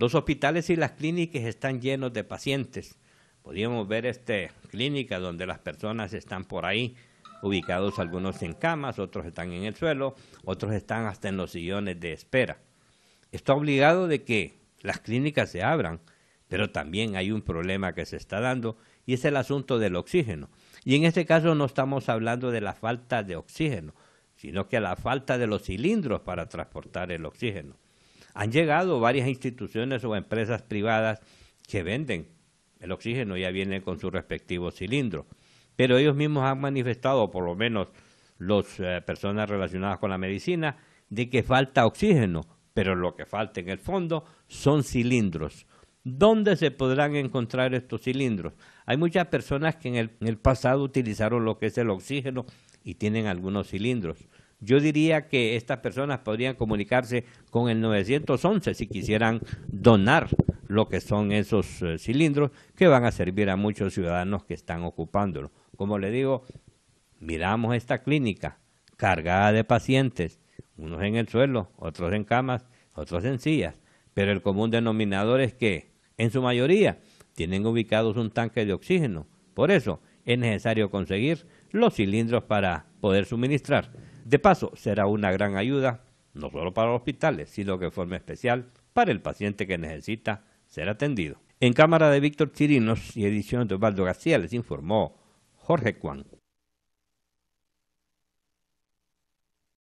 Los hospitales y las clínicas están llenos de pacientes. Podíamos ver esta clínica donde las personas están por ahí, ubicados algunos en camas, otros están en el suelo, otros están hasta en los sillones de espera. Está obligado de que las clínicas se abran, pero también hay un problema que se está dando y es el asunto del oxígeno. Y en este caso no estamos hablando de la falta de oxígeno, sino que la falta de los cilindros para transportar el oxígeno. Han llegado varias instituciones o empresas privadas que venden el oxígeno, ya viene con su respectivo cilindro. Pero ellos mismos han manifestado, por lo menos las eh, personas relacionadas con la medicina, de que falta oxígeno, pero lo que falta en el fondo son cilindros. ¿Dónde se podrán encontrar estos cilindros? Hay muchas personas que en el pasado utilizaron lo que es el oxígeno y tienen algunos cilindros. Yo diría que estas personas podrían comunicarse con el 911 si quisieran donar lo que son esos eh, cilindros que van a servir a muchos ciudadanos que están ocupándolo. Como le digo, miramos esta clínica cargada de pacientes, unos en el suelo, otros en camas, otros en sillas, pero el común denominador es que, en su mayoría, tienen ubicados un tanque de oxígeno. Por eso es necesario conseguir los cilindros para poder suministrar de paso, será una gran ayuda, no solo para los hospitales, sino que forma especial para el paciente que necesita ser atendido. En cámara de Víctor Chirinos y edición de Osvaldo García les informó Jorge Cuán.